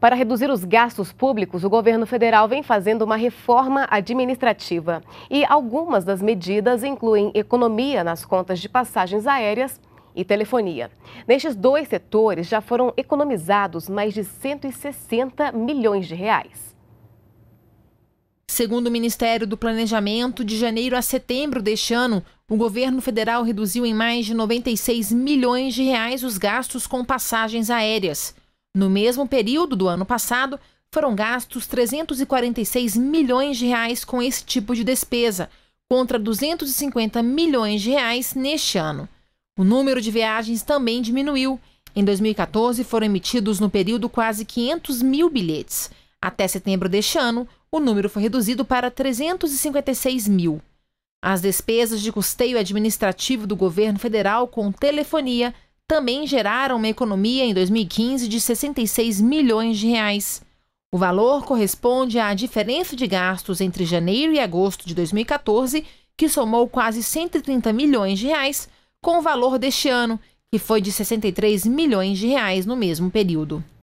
Para reduzir os gastos públicos, o governo federal vem fazendo uma reforma administrativa. E algumas das medidas incluem economia nas contas de passagens aéreas e telefonia. Nestes dois setores já foram economizados mais de 160 milhões de reais. Segundo o Ministério do Planejamento, de janeiro a setembro deste ano, o governo federal reduziu em mais de 96 milhões de reais os gastos com passagens aéreas. No mesmo período do ano passado, foram gastos 346 milhões de reais com esse tipo de despesa, contra 250 milhões de reais neste ano. O número de viagens também diminuiu. Em 2014, foram emitidos no período quase 500 mil bilhetes. Até setembro deste ano, o número foi reduzido para 356 mil. As despesas de custeio administrativo do governo federal com telefonia também geraram uma economia em 2015 de 66 milhões de reais. O valor corresponde à diferença de gastos entre janeiro e agosto de 2014, que somou quase 130 milhões de reais, com o valor deste ano, que foi de 63 milhões de reais no mesmo período.